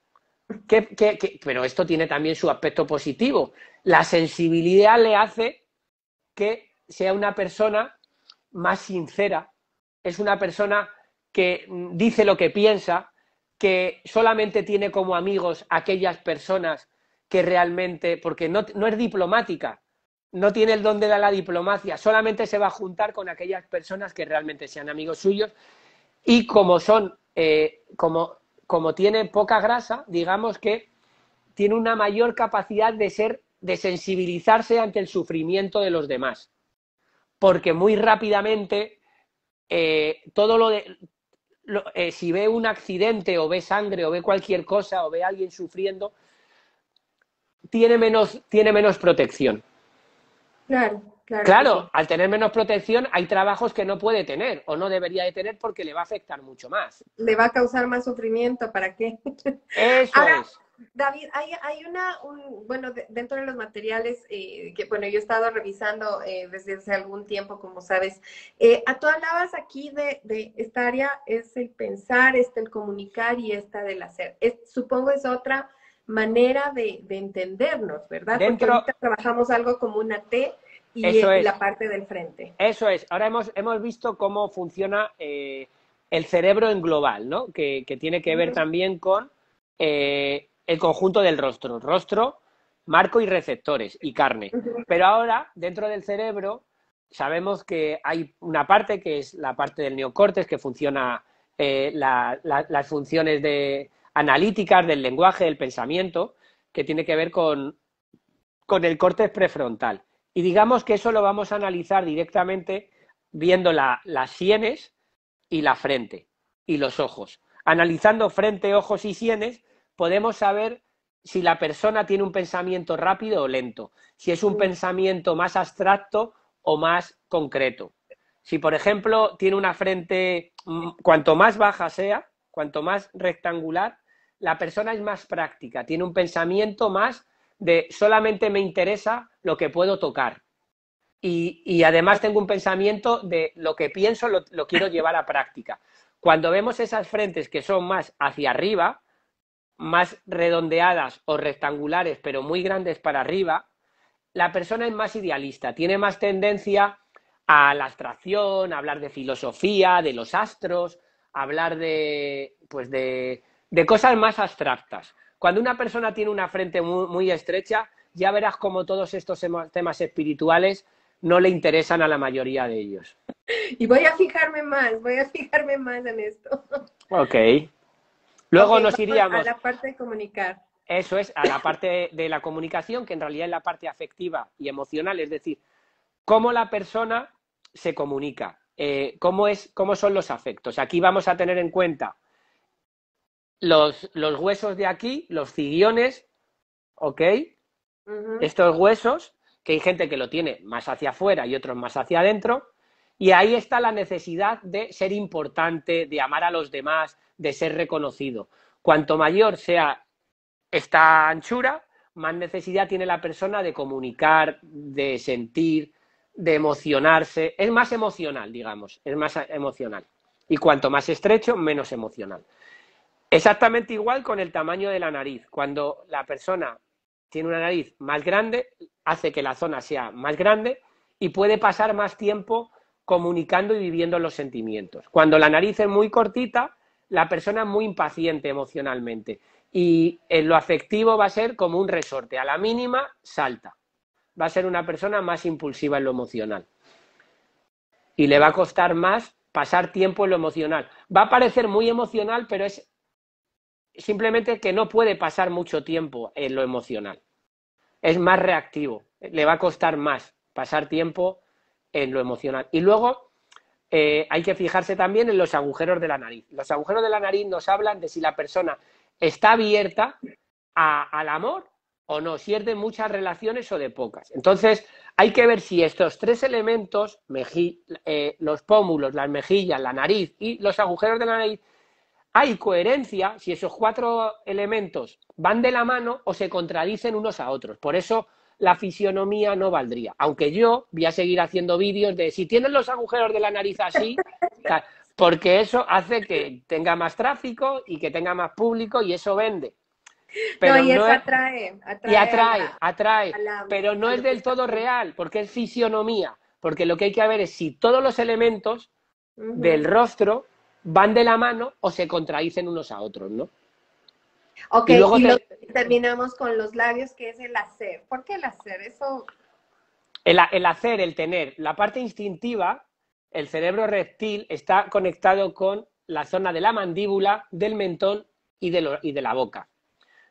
Pero esto tiene también su aspecto positivo. La sensibilidad le hace que sea una persona más sincera, es una persona que dice lo que piensa, que solamente tiene como amigos aquellas personas que realmente, porque no, es diplomática, no tiene el don de la diplomacia, solamente se va a juntar con aquellas personas que realmente sean amigos suyos y como son, eh, como, como tiene poca grasa, digamos que tiene una mayor capacidad de ser, de sensibilizarse ante el sufrimiento de los demás. Porque muy rápidamente eh, todo eh, si ve un accidente o ve sangre o ve cualquier cosa o ve a alguien sufriendo, tiene menos, tiene menos protección. Claro. Claro, al tener menos protección hay trabajos que no puede tener o no debería de tener porque le va a afectar mucho más. Le va a causar más sufrimiento, ¿para qué? Eso Ahora, David, hay, una, bueno, dentro de los materiales eh, que, bueno, yo he estado revisando eh, desde hace algún tiempo, como sabes, eh, tú hablabas aquí de, esta área, es el pensar, está el comunicar y esta del hacer. Es, supongo es otra manera de, entendernos, ¿verdad? Porque ahorita trabajamos algo como una T y Eso e, es. la parte del frente. Eso es. Ahora hemos, hemos visto cómo funciona eh, el cerebro en global, ¿no? Que, tiene que ver también con eh, el conjunto del rostro. Rostro, marco y receptores y carne. Pero ahora, dentro del cerebro, sabemos que hay una parte que es la parte del neocórtex que funciona eh, las funciones de analíticas del lenguaje, del pensamiento, que tiene que ver con, con el córtex prefrontal. Y digamos que eso lo vamos a analizar directamente viendo las sienes y la frente y los ojos. Analizando frente, ojos y sienes, podemos saber si la persona tiene un pensamiento rápido o lento, si es un mm. pensamiento más abstracto o más concreto. Si, por ejemplo, tiene una frente, mm, cuanto más baja sea, cuanto más rectangular, la persona es más práctica, tiene un pensamiento más de solamente me interesa lo que puedo tocar. Y, además tengo un pensamiento de lo que pienso lo, quiero llevar a práctica. Cuando vemos esas frentes que son más hacia arriba, más redondeadas o rectangulares, pero muy grandes para arriba, la persona es más idealista, tiene más tendencia a la abstracción, a hablar de filosofía, de los astros, hablar de, pues de cosas más abstractas. Cuando una persona tiene una frente muy, estrecha, ya verás cómo todos estos temas espirituales no le interesan a la mayoría de ellos. Y voy a fijarme más, voy a fijarme más en esto. Ok. Luego nos iríamos. A la parte de comunicar. Eso es, a la parte de la comunicación, que en realidad es la parte afectiva y emocional, es decir, cómo la persona se comunica, eh, cómo son los afectos. Aquí vamos a tener en cuenta los, huesos de aquí, los ciguiones, ¿ok? Estos huesos, que hay gente que lo tiene más hacia afuera y otros más hacia adentro, y ahí está la necesidad de ser importante, de amar a los demás, de ser reconocido. Cuanto mayor sea esta anchura, más necesidad tiene la persona de comunicar, de sentir, de emocionarse. Es más emocional, digamos, es más emocional. Y cuanto más estrecho, menos emocional. Exactamente igual con el tamaño de la nariz. Cuando la persona tiene una nariz más grande, hace que la zona sea más grande y puede pasar más tiempo comunicando y viviendo los sentimientos. Cuando la nariz es muy cortita, la persona es muy impaciente emocionalmente y en eh, lo afectivo va a ser como un resorte. A la mínima, salta. Va a ser una persona más impulsiva en lo emocional. Y le va a costar más pasar tiempo en lo emocional. Va a parecer muy emocional, pero es simplemente que no puede pasar mucho tiempo en lo emocional. Es más reactivo, le va a costar más pasar tiempo en lo emocional. Y luego eh, hay que fijarse también en los agujeros de la nariz. Los agujeros de la nariz nos hablan de si la persona está abierta al amor o no, si es de muchas relaciones o de pocas. Entonces, hay que ver si estos tres elementos, eh, los pómulos, las mejillas, la nariz y los agujeros de la nariz, hay coherencia si esos cuatro elementos van de la mano o se contradicen unos a otros. Por eso la fisionomía no valdría. Aunque yo voy a seguir haciendo vídeos de si tienen los agujeros de la nariz así, porque eso hace que tenga más tráfico y que tenga más público y eso vende. Pero no, y eso atrae, atrae. Y atrae, atrae. pero no es del todo real, porque es fisionomía. Porque lo que hay que ver es si todos los elementos del rostro van de la mano o se contradicen unos a otros, ¿no? Ok, y, terminamos con los labios, que es el hacer. ¿Por qué el hacer? Eso... El, hacer, el tener. La parte instintiva, el cerebro reptil, está conectado con la zona de la mandíbula, del mentón y de la boca,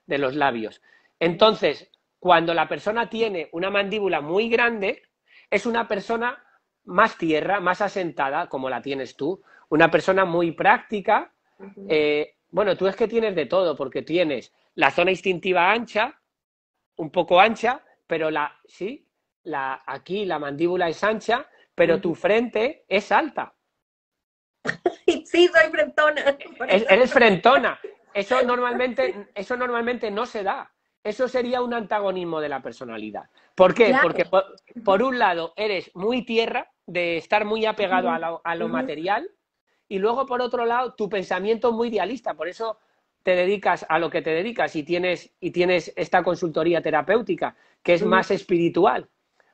de los labios. Entonces, cuando la persona tiene una mandíbula muy grande, es una persona más tierra, más asentada, como la tienes tú, una persona muy práctica. Eh, bueno, tú es que tienes de todo, porque tienes la zona instintiva ancha, un poco ancha, pero la, sí, la, aquí la mandíbula es ancha, pero tu frente es alta. sí, soy frentona. eres frentona. Eso normalmente, eso normalmente no se da. Eso sería un antagonismo de la personalidad. ¿Por qué? Porque por, un lado eres muy tierra, de estar muy apegado a lo, a lo material, y luego, por otro lado, tu pensamiento muy idealista, por eso te dedicas a lo que te dedicas y tienes, y tienes esta consultoría terapéutica, que es más espiritual,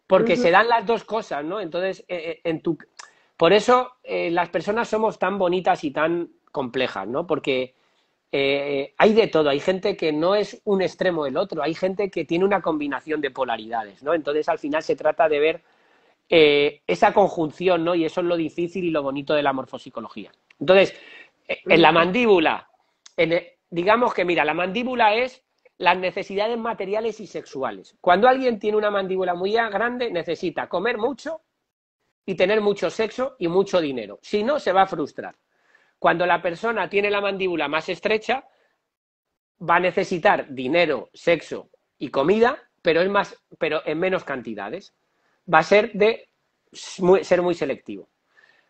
porque se dan las dos cosas, ¿no? Entonces, eh, eh, en tu... por eso eh, las personas somos tan bonitas y tan complejas, ¿no? Porque hay de todo, hay gente que no es un extremo del otro, hay gente que tiene una combinación de polaridades, ¿no? Entonces, al final se trata de ver eh, esa conjunción, ¿no? Y eso es lo difícil y lo bonito de la morfopsicología. Entonces, eh, en la mandíbula, digamos que, mira, la mandíbula es las necesidades materiales y sexuales. Cuando alguien tiene una mandíbula muy grande, necesita comer mucho y tener mucho sexo y mucho dinero. Si no, se va a frustrar. Cuando la persona tiene la mandíbula más estrecha, va a necesitar dinero, sexo y comida, pero, más, pero en menos cantidades va a ser de ser muy selectivo.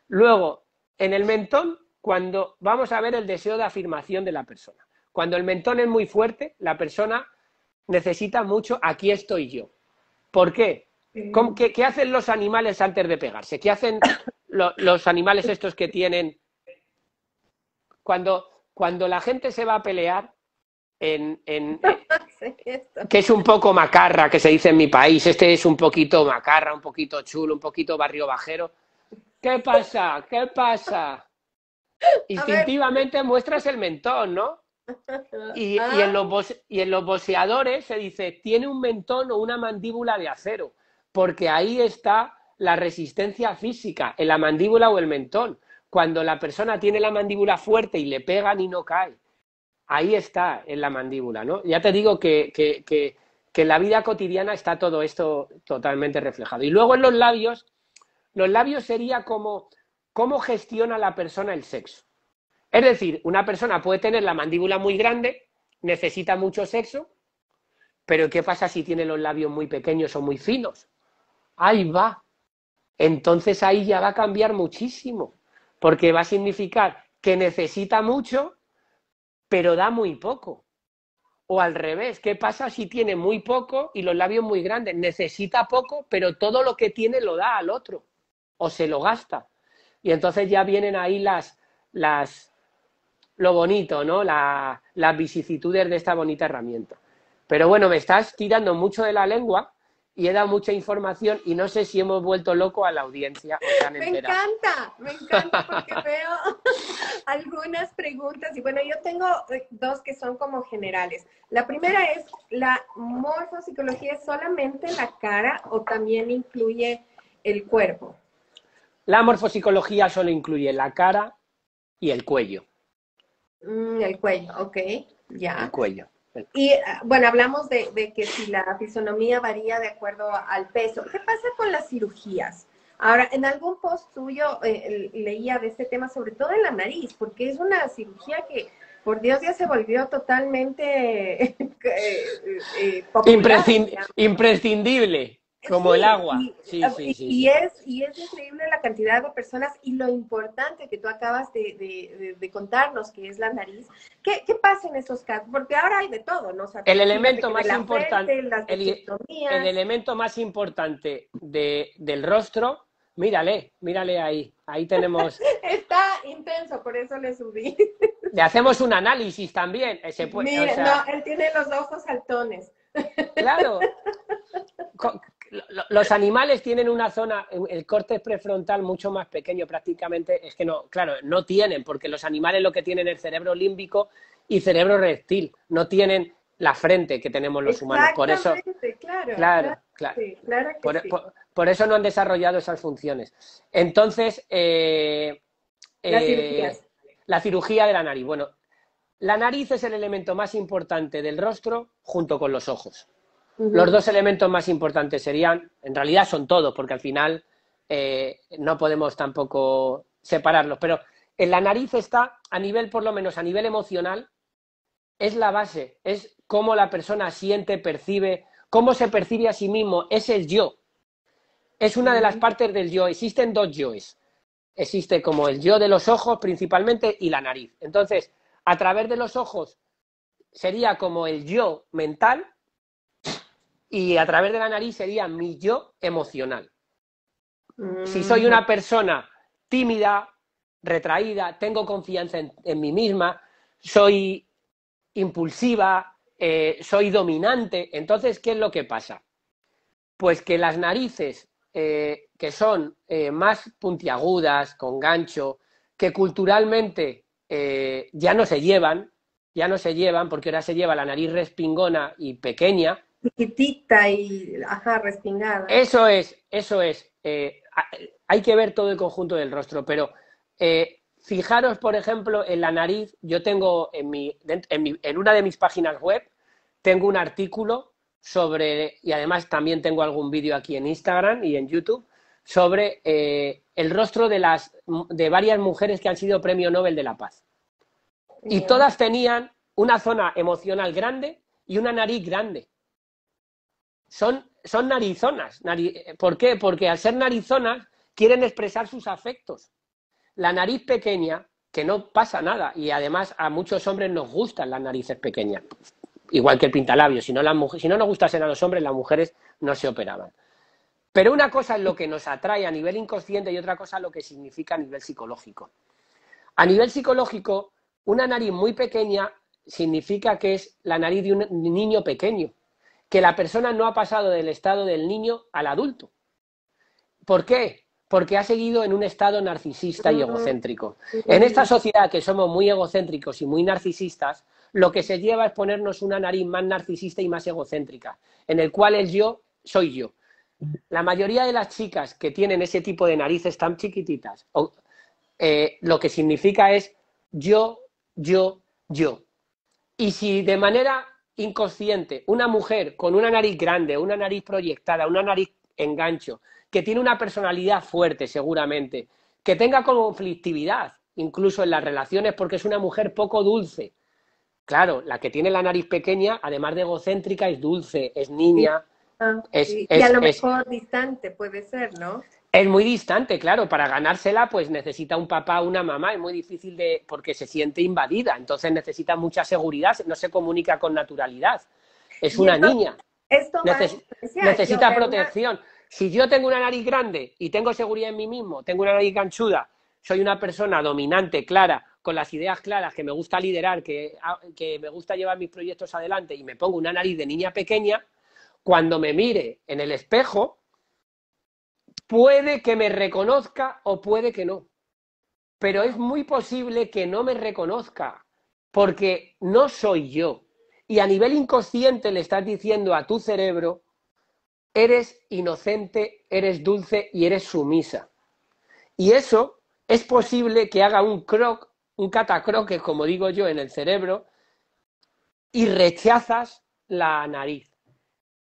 Luego, en el mentón, cuando vamos a ver el deseo de afirmación de la persona. Cuando el mentón es muy fuerte, la persona necesita mucho aquí estoy yo. ¿Por qué? Eh. qué, hacen los animales antes de pegarse? ¿Qué hacen los animales estos que tienen? cuando la gente se va a pelear, Eh, que es un poco macarra, que se dice en mi país. Este es un poquito macarra, un poquito chulo, un poquito barrio bajero. ¿Qué pasa? ¿Qué pasa? Instintivamente muestras el mentón, ¿no? Ah. Y, en los y en los boceadores se dice, tiene un mentón o una mandíbula de acero, porque ahí está la resistencia física, en la mandíbula o el mentón. Cuando la persona tiene la mandíbula fuerte y le pegan y no cae, ahí está, en la mandíbula, ¿no? Ya te digo que, que, que, en la vida cotidiana está todo esto totalmente reflejado. Y luego en los labios, los labios sería como cómo gestiona la persona el sexo. Es decir, una persona puede tener la mandíbula muy grande, necesita mucho sexo, pero ¿qué pasa si tiene los labios muy pequeños o muy finos? Ahí va. Entonces ahí ya va a cambiar muchísimo, porque va a significar que necesita mucho, pero da muy poco. O al revés, ¿qué pasa si tiene muy poco y los labios muy grandes? Necesita poco, pero todo lo que tiene lo da al otro o se lo gasta. Y entonces ya vienen ahí las, las lo bonito, ¿no? La, las vicisitudes de esta bonita herramienta. Pero bueno, me estás tirando mucho de la lengua y he dado mucha información y no sé si hemos vuelto loco a la audiencia. O han me encanta, me encanta porque veo algunas preguntas y bueno, yo tengo eh, dos que son como generales. La primera es, ¿la morfopsicología es solamente la cara o también incluye el cuerpo? La morfopsicología solo incluye la cara y el cuello. Mm, el cuello, ok, ya. El cuello. Y eh, bueno, hablamos de, que si la fisonomía varía de acuerdo al peso. ¿Qué pasa con las cirugías? Ahora, en algún post tuyo eh, leía de este tema, sobre todo en la nariz, porque es una cirugía que, por Dios, ya se volvió totalmente eh, imprescindible. Como el agua. y, eh, es, y es increíble la cantidad de personas y lo importante que tú acabas de, contarnos, que es la nariz. ¿Qué, pasa en esos casos? Porque ahora hay de todo, ¿no? el elemento más importante, el, elemento más importante del rostro, mírale, mírale ahí. Ahí tenemos. Está intenso, por eso le subí. le hacemos un análisis también. Ese, eh, Mira, no, él tiene los ojos saltones. Claro. los animales tienen una zona, el corte prefrontal mucho más pequeño prácticamente, es que no, claro, no tienen, porque los animales lo que tienen es el cerebro límbico y cerebro reptil, no tienen la frente que tenemos los humanos. Por eso, claro, por, eso no han desarrollado esas funciones. Entonces, eh, eh, la cirugía de la nariz. Bueno, la nariz es el elemento más importante del rostro junto con los ojos. Los dos elementos más importantes serían, en realidad son todos, porque al final eh, no podemos tampoco separarlos, pero en la nariz está, a nivel, por lo menos a nivel emocional, es la base, es cómo la persona siente, percibe, cómo se percibe a sí mismo, es el yo. Es una de las partes del yo. Existen dos yoes. Existe como el yo de los ojos principalmente y la nariz. Entonces, a través de los ojos sería como el yo mental y a través de la nariz sería mi yo emocional. Si soy mm. una persona tímida, retraída, tengo confianza en, mí misma, soy impulsiva, eh, soy dominante, entonces, ¿qué es lo que pasa? Pues que las narices eh, que son eh, más puntiagudas, con gancho, que culturalmente ya no se llevan, ya no se llevan, porque ahora se lleva la nariz respingona y pequeña, Chiquitita y, ajá, respingada. Eso es, eso es. Eh, hay que ver todo el conjunto del rostro, pero eh, fijaros, por ejemplo, en la nariz, yo tengo en, mi, en, una de mis páginas web, tengo un artículo sobre, y además también tengo algún vídeo aquí en Instagram y en YouTube, sobre eh, el rostro de, las, de varias mujeres que han sido premio Nobel de la Paz. Y todas tenían una zona emocional grande y una nariz grande son, son narizonas. ¿Por qué? Porque al ser narizonas quieren expresar sus afectos. La nariz pequeña, que no pasa nada, y además a muchos hombres nos gustan las narices pequeñas, igual que el pintalabio. Si no, las si no nos gustasen a los hombres, las mujeres no se operaban. Pero una cosa es lo que nos atrae a nivel inconsciente y otra cosa es lo que significa a nivel psicológico. A nivel psicológico, una nariz muy pequeña significa que es la nariz de un niño pequeño que la persona no ha pasado del estado del niño al adulto. ¿Por qué? Porque ha seguido en un estado narcisista y egocéntrico. En esta sociedad que somos muy egocéntricos y muy narcisistas, lo que se lleva es ponernos una nariz más narcisista y más egocéntrica, en el cual el yo soy yo. La mayoría de las chicas que tienen ese tipo de narices tan chiquititas, eh, lo que significa es yo, yo, yo. Y si de manera inconsciente, una mujer con una nariz grande, una nariz proyectada, una nariz engancho, que tiene una personalidad fuerte seguramente, que tenga conflictividad incluso en las relaciones porque es una mujer poco dulce. Claro, la que tiene la nariz pequeña, además de egocéntrica, es dulce, es niña. Ah, es, y, a lo mejor distante puede ser, ¿no? Es muy distante, claro, para ganársela pues necesita un papá, o una mamá, es muy difícil de porque se siente invadida, entonces necesita mucha seguridad, no se comunica con naturalidad. Es una niña. necesita protección. Si yo tengo una nariz grande y tengo seguridad en mí mismo, tengo una nariz ganchuda, soy una persona dominante, clara, con las ideas claras, que me gusta liderar, que, ah, que me gusta llevar mis proyectos adelante y me pongo una nariz de niña pequeña, cuando me mire en el espejo, Puede que me reconozca o puede que no. Pero es muy posible que no me reconozca, porque no soy yo. Y a nivel inconsciente le estás diciendo a tu cerebro, eres inocente, eres dulce y eres sumisa. Y eso es posible que haga un croc, un catacroque, como digo yo, en el cerebro y rechazas la nariz.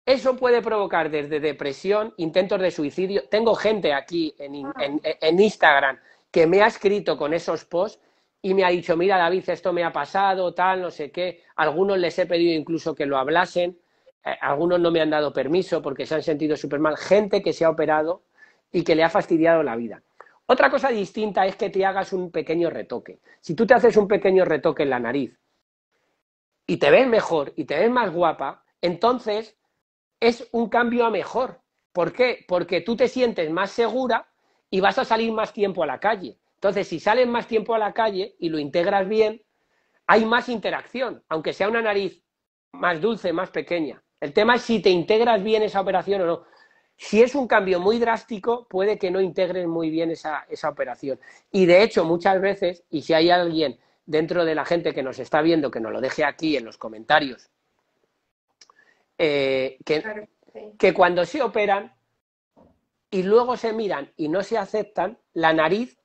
Eso puede provocar desde depresión, intentos de suicidio. Tengo gente aquí ah. en, Instagram que me ha escrito con esos posts y me ha dicho, mira David, esto me ha pasado, tal, no sé qué. Algunos les he pedido incluso que lo hablasen, eh, algunos no me han dado permiso porque se han sentido súper mal. Gente que se ha operado y que le ha fastidiado la vida. Otra cosa distinta es que te hagas un pequeño retoque. Si tú te haces un pequeño retoque en la nariz y te ves mejor y te ves más guapa, entonces es un cambio a mejor. ¿Por qué? Porque tú te sientes más segura y vas a salir más tiempo a la calle. Entonces, si sales más tiempo a la calle y lo integras bien, hay más interacción, aunque sea una nariz más dulce, más pequeña. El tema es si te integras bien esa operación o no. Si es un cambio muy drástico, puede que no integres muy bien esa, esa operación. Y de hecho, muchas veces, y si hay alguien dentro de la gente que nos está viendo, que nos lo deje aquí en los comentarios, eh, que, cuando se operan y luego se miran y no se aceptan, la nariz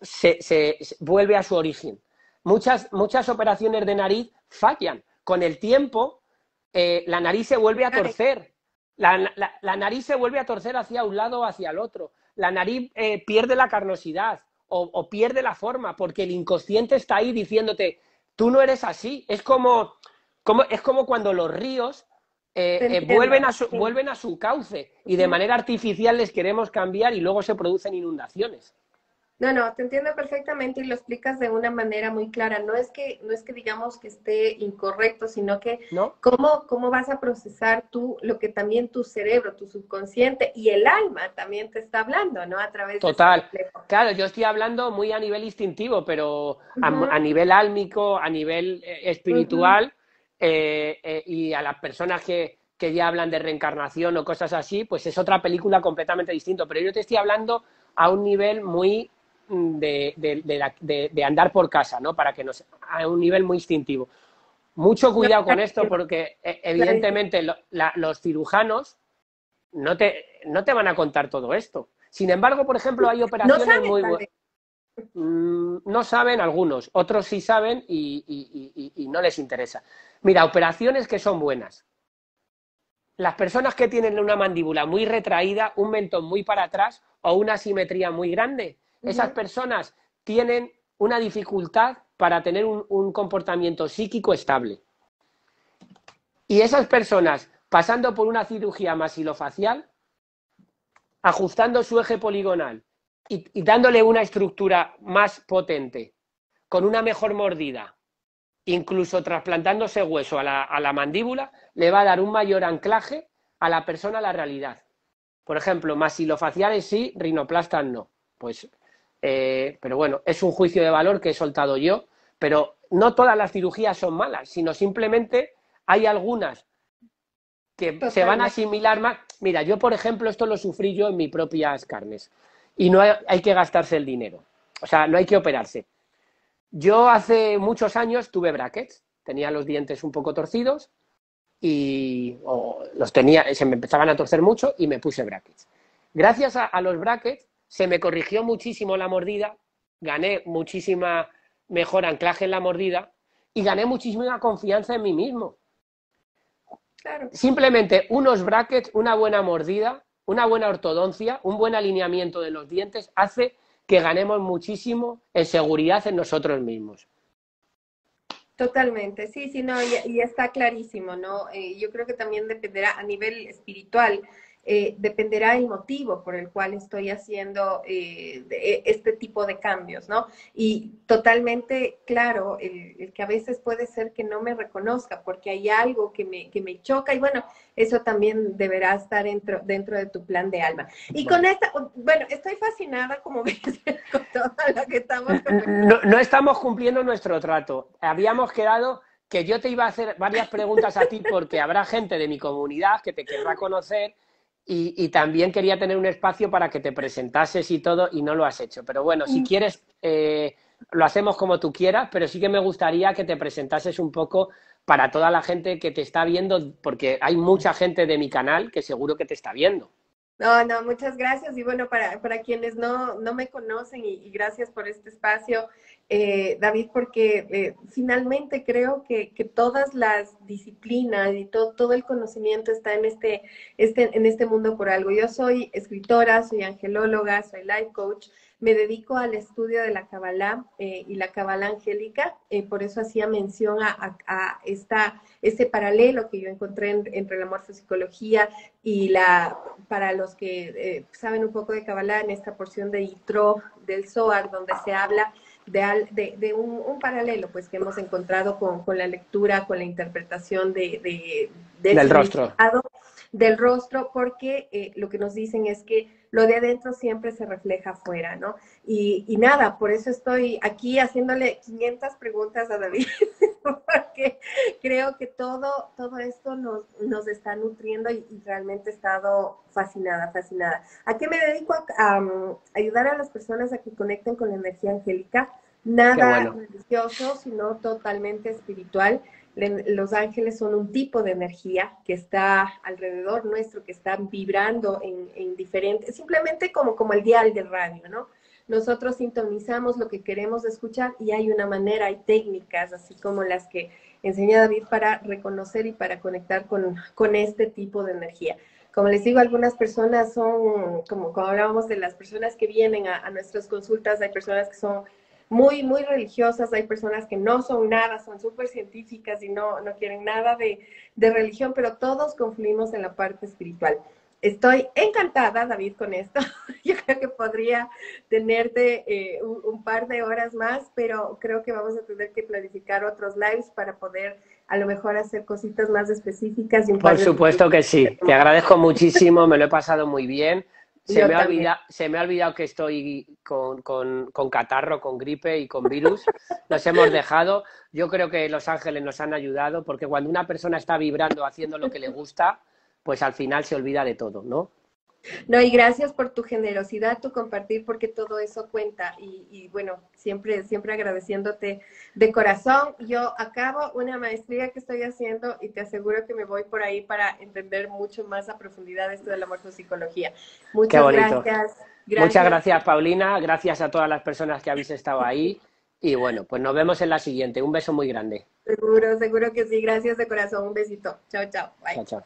se, vuelve a su origen. Muchas, operaciones de nariz fallan. Con el tiempo, eh, la nariz se vuelve a torcer. La, nariz se vuelve a torcer hacia un lado o hacia el otro. La nariz eh, pierde la carnosidad o, pierde la forma porque el inconsciente está ahí diciéndote, tú no eres así. es como cuando los ríos eh, eh, vuelven, a su, vuelven a su cauce y de manera artificial les queremos cambiar y luego se producen inundaciones. No, no, te entiendo perfectamente y lo explicas de una manera muy clara. No es que, no es que digamos que esté incorrecto, sino que ¿No? cómo, vas a procesar tú lo que también tu cerebro, tu subconsciente y el alma también te está hablando, ¿no? A través Total. de Total. Claro, yo estoy hablando muy a nivel instintivo, pero a, nivel álmico, a nivel eh, espiritual. Eh, eh, y a las personas que, ya hablan de reencarnación o cosas así, pues es otra película completamente distinta. Pero yo te estoy hablando a un nivel muy mm, de, de, andar por casa, ¿no? Para que nos. a un nivel muy instintivo. Mucho cuidado con esto, porque e, evidentemente los cirujanos no te, no te van a contar todo esto. Sin embargo, por ejemplo, hay operaciones muy buenas. Mm, no saben algunos, otros sí saben y, no les interesa. Mira, operaciones que son buenas. Las personas que tienen una mandíbula muy retraída, un mentón muy para atrás o una simetría muy grande, esas personas tienen una dificultad para tener un, comportamiento psíquico estable. Y esas personas, pasando por una cirugía masilofacial, ajustando su eje poligonal y, dándole una estructura más potente, con una mejor mordida, incluso trasplantándose hueso a la, mandíbula, le va a dar un mayor anclaje a la persona a la realidad. Por ejemplo, masilofaciales sí, rinoplastas no. Pues, eh, pero bueno, es un juicio de valor que he soltado yo, pero no todas las cirugías son malas, sino simplemente hay algunas que se van a asimilar más. Mira, yo, por ejemplo, esto lo sufrí yo en mis propias carnes y no hay, que gastarse el dinero. O sea, no hay que operarse. Yo hace muchos años tuve brackets, tenía los dientes un poco torcidos y los tenía, se me empezaban a torcer mucho y me puse brackets. Gracias a, los brackets se me corrigió muchísimo la mordida, gané muchísima mejor anclaje en la mordida y gané muchísima confianza en mí mismo. Simplemente unos brackets, una buena mordida una buena ortodoncia, un buen alineamiento de los dientes hace que ganemos muchísimo en seguridad en nosotros mismos. Totalmente, sí, sí, no, y, está clarísimo, ¿no? Eh, yo creo que también dependerá a nivel espiritual eh, dependerá el motivo por el cual estoy haciendo eh, e, este tipo de cambios, ¿no? Y totalmente claro, el, que a veces puede ser que no me reconozca porque hay algo que me, que me choca y bueno, eso también deberá estar dentro, dentro de tu plan de alma. Y con esta, bueno, estoy fascinada como ves con todo lo que estamos... No, no estamos cumpliendo nuestro trato. Habíamos quedado que yo te iba a hacer varias preguntas a ti porque habrá gente de mi comunidad que te querrá conocer y, también quería tener un espacio para que te presentases y todo, y no lo has hecho. Pero bueno, si mm. quieres, eh, lo hacemos como tú quieras, pero sí que me gustaría que te presentases un poco para toda la gente que te está viendo, porque hay mucha gente de mi canal que seguro que te está viendo. No, no, muchas gracias. Y bueno, para, para quienes no, no me conocen y, gracias por este espacio, eh, David, porque eh, finalmente creo que, que, todas las disciplinas y todo, todo el conocimiento está en este, este, en este mundo por algo. Yo soy escritora, soy angelóloga, soy life coach. Me dedico al estudio de la Kabbalah eh, y la Kabbalah angélica, eh, por eso hacía mención a, esta, este paralelo que yo encontré entre la morfopsicología y la, para los que eh, saben un poco de Kabbalah, en esta porción de Itro del Zohar, donde se habla de, un, paralelo pues que hemos encontrado con, la lectura, con la interpretación de, del rostro del rostro, porque eh, lo que nos dicen es que lo de adentro siempre se refleja afuera, ¿no? Y, nada, por eso estoy aquí haciéndole 500 preguntas a David, porque creo que todo, todo esto nos, nos está nutriendo y, realmente he estado fascinada, fascinada. ¿A qué me dedico? A, um, ayudar a las personas a que conecten con la energía angélica nada religioso, sino totalmente espiritual los ángeles son un tipo de energía que está alrededor nuestro, que está vibrando en, en diferentes, simplemente como, como el dial del radio, ¿no? Nosotros sintonizamos lo que queremos escuchar y hay una manera, hay técnicas, así como las que enseña David para reconocer y para conectar con, con este tipo de energía. Como les digo, algunas personas son, como, cuando hablábamos de las personas que vienen a nuestras consultas, hay personas que son muy, muy religiosas, hay personas que no son nada, son súper científicas y no, no quieren nada de, de religión, pero todos confluimos en la parte espiritual. Estoy encantada, David, con esto. Yo creo que podría tenerte eh, un, par de horas más, pero creo que vamos a tener que planificar otros lives para poder a lo mejor hacer cositas más específicas. Y Por supuesto que sí. Te agradezco muchísimo, me lo he pasado muy bien. Se me, ha olvidado, se me, ha olvidado, que estoy con, con, catarro, con gripe y con virus. Nos hemos dejado. Yo creo que Los Ángeles nos han ayudado porque cuando una persona está vibrando haciendo lo que le gusta, pues al final se olvida de todo, ¿no? No, y gracias por tu generosidad, tu compartir, porque todo eso cuenta. Y, bueno, siempre, siempre agradeciéndote de corazón. Yo acabo una maestría que estoy haciendo y te aseguro que me voy por ahí para entender mucho más a profundidad esto de la morfopsicología. Muchas gracias, gracias. Muchas gracias, Paulina. Gracias a todas las personas que habéis estado ahí. Y bueno, pues nos vemos en la siguiente. Un beso muy grande. Seguro, seguro que sí. Gracias de corazón. Un besito. Chao, chao. Bye. Chao, chao.